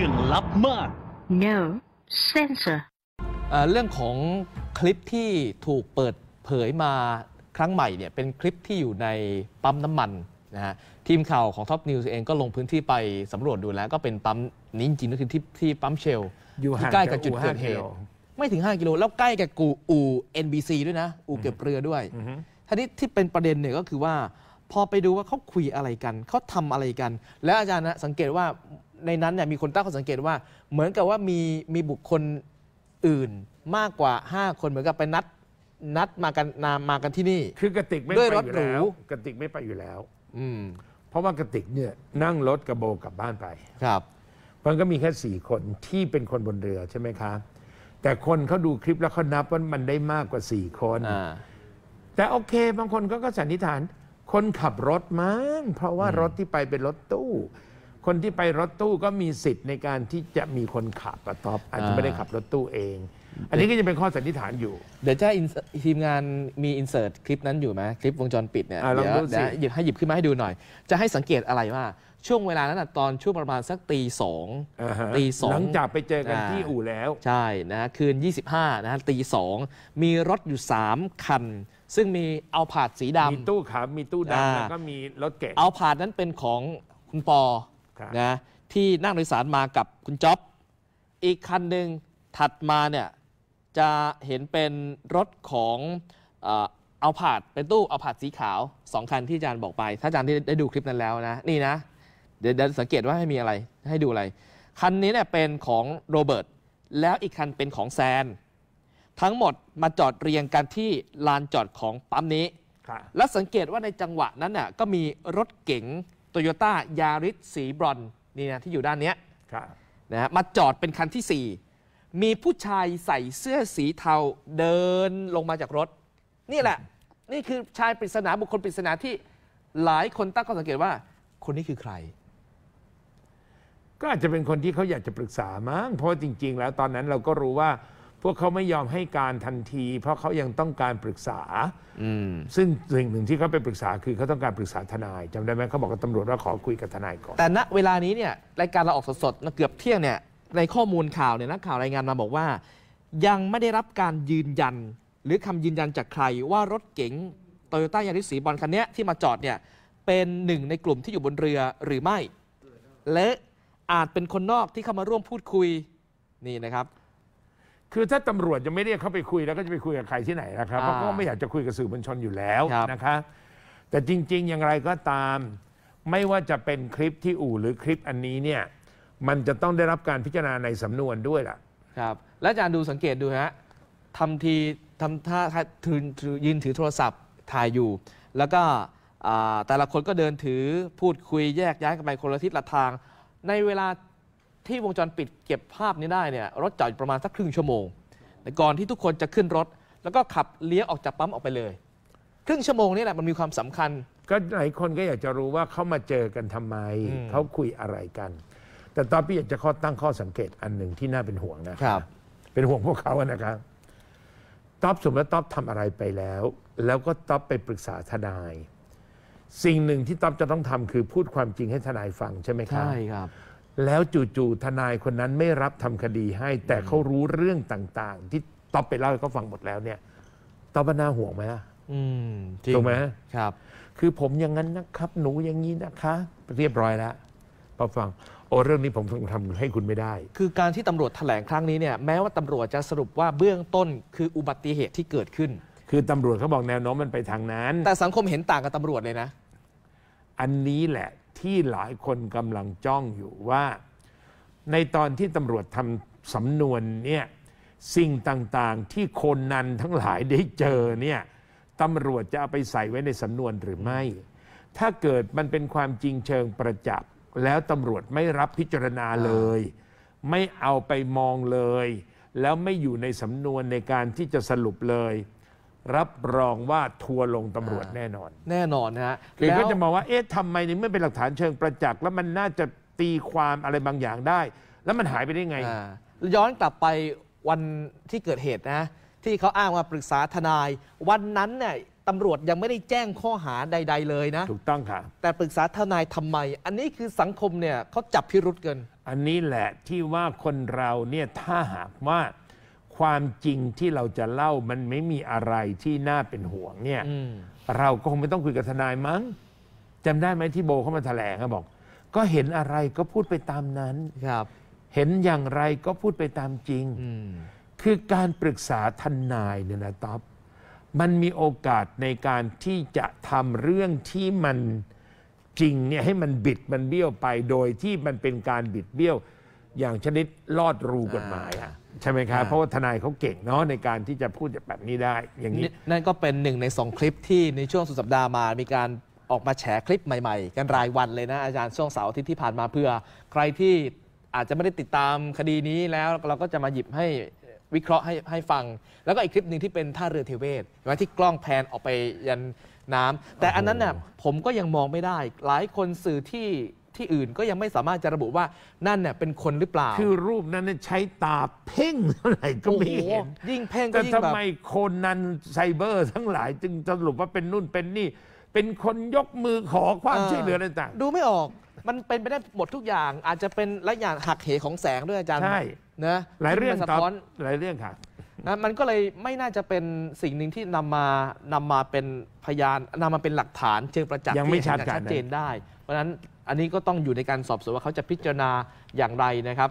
ื่องลับมาก no censor เรื่องของคลิปที่ถูกเปิดเผยมาครั้งใหม่เนี่ยเป็นคลิปที่อยู่ในปั๊มน้ำมันนะฮะทีมข่าวของท็อปนิวส์เองก็ลงพื้นที่ไปสำรวจดูแล้ว ก็เป็นปั๊มนี้จริงก็คือที่ที่ปั๊มเชล อยู่ใกล้กับจุดเกิดเหตุไม่ถึง 5 กิโลแล้วใกล้กับกูอู NBC ด้วยนะ อูเก็บเรือด้วยท่านี้ที่เป็นประเด็นเนี่ยก็คือว่า พอไปดูว่าเขาคุยอะไรกันเขาทำอะไรกัน แล้วอาจารย์นะสังเกตว่าในนั้นเนี่ยมีคนตั้งข้อสังเกตว่าเหมือนกับว่ามีมีบุคคลอื่นมากกว่า 5 คนเหมือนกับไปนัดนัดมากันนามากันที่นี่ คือกระติกไม่ไปอยู่แล้วกระติกไม่ไปอยู่แล้ว อืม เพราะว่ากระติกเนี่ย นั่งรถกระโบกลับบ้านไปครับมันก็มีแค่สี่คนที่เป็นคนบนเรือใช่ไหมคะแต่คนเขาดูคลิปแล้วเขานับว่ามันได้มากกว่าสี่คนแต่โอเคบางคนก็ก็สันนิษฐาน คนขับรถมั้งเพราะว่ารถที่ไปเป็นรถตู้คนที่ไปรถตู้ก็มีสิทธิ์ในการที่จะมีคนขับประ็อปอาจจะไม่ได้ขับรถตู้เอง อันนี้ก็จะเป็นข้อสันนิษฐานอยู่ เดี๋ยวจะทีมงานมีอินเสิร์ตคลิปนั้นอยู่ไหม คลิปวงจรปิดเนี่ย เดี๋ยวเดี๋ยวหยิบให้หยิบขึ้นมาให้ดูหน่อย จะให้สังเกตอะไรว่าช่วงเวลานั้นตอนช่วงประมาณสักตีสองตีสองหลังจากไปเจอกันที่อู่แล้ว ใช่นะคืน 25นะตีสองมีรถอยู่ 3คัน ซึ่งมีเอาผาดสีดำมีตู้ขาวมีตู้ดำแล้วก็มีรถเก๋งเอาผาดนั้นเป็นของคุณปอนะที่นั่งโดยสารมากับคุณจ๊อบอีกคันหนึ่งถัดมาเนี่ยจะเห็นเป็นรถของเอาผาดเป็นตู้เอาผาดสีขาวสองคันที่อาจารย์บอกไป ถ้าอาจารย์ได้ดูคลิปนั้นแล้วนะนี่นะ เดี๋ยวสังเกตว่าให้มีอะไรให้ดูอะไร คันนี้เนี่ยเป็นของโรเบิร์ตแล้วอีกคันเป็นของแซน ทั้งหมดมาจอดเรียงกันที่ลานจอดของปั๊มนี้และสังเกตว่าในจังหวะนั้นน่ะก็มีรถเก๋งโตโยต้ายาริสสีบรอนนี่นะที่อยู่ด้านนี้นะะมาจอดเป็นคันที่ 4 มีผู้ชายใส่เสื้อสีเทาเดินลงมาจากรถ นี่แหละ นี่คือชายปริศนาบุคคลปริศนาที่หลายคนตั้งข้อสังเกตว่าคนนี้คือใคร ก็อาจจะเป็นคนที่เขาอยากจะปรึกษามั้งเพราะจริง ๆ แล้วตอนนั้นเราก็รู้ว่าพวกเขาไม่ยอมให้การทันที เพราะเขายังต้องการปรึกษา ซึ่งสิ่งหนึ่งที่เขาไปปรึกษาคือเขาต้องการปรึกษาทนายจำได้ไหมเขาบอกกับตำรวจว่าขอคุยกับทนายก่อนแต่ณเวลานี้เนี่ยรายการเราออกสดๆเกือบเที่ยงเนี่ยในข้อมูลข่าวเนี่ยนักข่าวรายงานมาบอกว่า ยังไม่ได้รับการยืนยันหรือคำยืนยันจากใคร ว่ารถเก๋งโตโยต้ายาริสสีบอลคันนี้ที่มาจอดเนี่ย เป็นหนึ่งในกลุ่มที่อยู่บนเรือหรือไม่ และอาจเป็นคนนอกที่เข้ามาร่วมพูดคุยนี่นะครับคือถ้าตำรวจยังไม่เรียกเขาไปคุยแล้วก็จะไปคุยกับใครที่ไหนนะครับเพราะเขาก็ไม่อยากจะคุยกับสื่อมวลชนอยู่แล้วนะคะแต่จริง ๆ อย่างไรก็ตามไม่ว่าจะเป็นคลิปที่อู่หรือคลิปอันนี้เนี่ยมันจะต้องได้รับการพิจารณาในสำนวนด้วยล่ะครับและอาจารย์ดูสังเกตดูฮะทำทีทำท่าถือยืนถือโทรศัพท์ถ่ายอยู่ แล้วก็แต่ละคนก็เดินถือพูดคุยแยกย้ายกันไปคนละทิศละทางในเวลาที่วงจรปิดเก็บภาพนี้ได้เนี่ย รถจอดอยู่ประมาณสักครึ่งชั่วโมง ก่อนที่ทุกคนจะขึ้นรถ แล้วก็ขับเลี้ยวออกจากปั๊มออกไปเลย ครึ่งชั่วโมงนี่แหละมันมีความสำคัญ ก็หลายคนก็อยากจะรู้ว่าเขามาเจอกันทำไม เขาคุยอะไรกัน แต่ตอนพี่อยากจะข้อตั้งข้อสังเกตอันหนึ่งที่น่าเป็นห่วงนะครับ เป็นห่วงพวกเขาอะนะครับท็อปสมมติท็อปทำอะไรไปแล้ว แล้วก็ท็อปไปปรึกษาทนาย สิ่งหนึ่งที่ท็อปจะต้องทำคือพูดความจริงให้ทนายฟังใช่ไหมครับใช่ครับแล้วจู่ๆทนายคนนั้นไม่รับทำคดีให้แต่เขารู้เรื่องต่างๆ ที่ต๊อบไปเล่าให้เขาฟังหมดแล้วเนี่ยต๊อบน่าห่วงไหมถูกไหมครับ คือผมอย่างนั้นนะครับหนูอย่างนี้นะคะ เรียบร้อยแล้วพอฟังโอ้เรื่องนี้ผมทำให้คุณไม่ได้ คือการที่ตำรวจแถลงครั้งนี้เนี่ยแม้ว่าตำรวจจะสรุปว่าเบื้องต้นคืออุบัติเหตุที่เกิดขึ้น คือตำรวจเขาบอกแนวโน้มมันไปทางนั้น แต่สังคมเห็นต่างกับตำรวจเลยนะ อันนี้แหละที่หลายคนกำลังจ้องอยู่ว่า ในตอนที่ตำรวจทำสำนวนเนี่ยสิ่งต่าง ๆ ที่คนนันทั้งหลายได้เจอเนี่ยตำรวจจะเอาไปใส่ไว้ในสำนวนหรือไม่ ถ้าเกิดมันเป็นความจริงเชิงประจักษ์แล้วตำรวจไม่รับพิจารณาเลย ไม่เอาไปมองเลย แล้วไม่อยู่ในสำนวนในการที่จะสรุปเลยรับรองว่าทัวร์ลงตำรวจแน่นอน แน่นอนนะฮะแล้วก็จะมองว่า เอ๊ะทำไมนี่ไม่เป็นหลักฐานเชิงประจักษ์แล้วมันน่าจะตีความอะไรบางอย่างได้ แล้วมันหายไปได้ไงย้อนกลับไปวันที่เกิดเหตุนะ ที่เขาอ้างว่าปรึกษาทนาย วันนั้นเนี่ยตำรวจยังไม่ได้แจ้งข้อหาใด ๆ เลยนะ ถูกต้องค่ะ แต่ปรึกษาทนายทำไม อันนี้คือสังคมเนี่ยเขาจับพิรุษเกิน อันนี้แหละที่ว่าคนเราเนี่ยถ้าหากว่าความจริงที่เราจะเล่ามันไม่มีอะไรที่น่าเป็นห่วงเนี่ยเราก็คงไม่ต้องคุยกับทนายมั้งจำได้ไหมที่โบเข้ามาแถลงบอก ก็เห็นอะไรก็พูดไปตามนั้นครับ เห็นอย่างไรก็พูดไปตามจริง คือการปรึกษาทนายเนี่ยนะท็อปมันมีโอกาสในการที่จะทำเรื่องที่มันจริงเนี่ยให้มันบิดมันเบี้ยวไปโดยที่มันเป็นการบิดเบี้ยวอย่างชนิดลอดรูกฎหมายอะใช่ไหมครับเพราะว่าทนายเขาเก่งเนาะในการที่จะพูดแบบนี้ได้ อย่างนี้นั่นก็เป็นหนึ่งในสองคลิปที่ในช่วงสุดสัปดาห์มา มีการออกมาแฉคลิปใหม่ๆ กันรายวันเลยนะ อาจารย์ช่วงเสาร์อาทิตย์ที่ผ่านมาเพื่อ ใครที่อาจจะไม่ได้ติดตามคดีนี้แล้วเราก็จะมาหยิบให้วิเคราะห์ให้ให้ฟัง แล้วก็อีกคลิปหนึ่งที่เป็นท่าเรือเทเวศไว้ที่กล้องแพนออกไปยันน้ำ แต่อันนั้นเนี่ยผมก็ยังมองไม่ได้หลายคนสื่อที่ที่อื่นก็ยังไม่สามารถจะระบุว่านั่นเนี่ยเป็นคนหรือเปล่า คือรูปนั้นใช้ตาเพ่งเท่าไหร่ก็ไม่เห็นยิ่งเพ่งก็่ยิ่งทำแำไมคนนั้นไซเบอร์ ทั้งหลายจึงสรุปว่าเป็นนู่นเป็นนี่ เป็นคนยกมือขอความช่วยเหลืออรต่างดูไม่ออก มันเป็นไปได้หมดทุกอย่าง อาจจะเป็นละอย่างหักเหของแสงด้วยอาจารย์ ใช่นะหลายเรื่องครับหลายเรื่องค่ะนะมันก็เลยไม่น่าจะเป็นสิ่งหนึ่งที่นำมานำมาเป็นพยานนำมาเป็นหลักฐานเชิงประจักษ์ยังไม่ที่ชัดเจนได้ เพราะฉะนั้นอันนี้ก็ต้องอยู่ในการสอบสวนว่าเขาจะพิจารณาอย่างไรนะครับ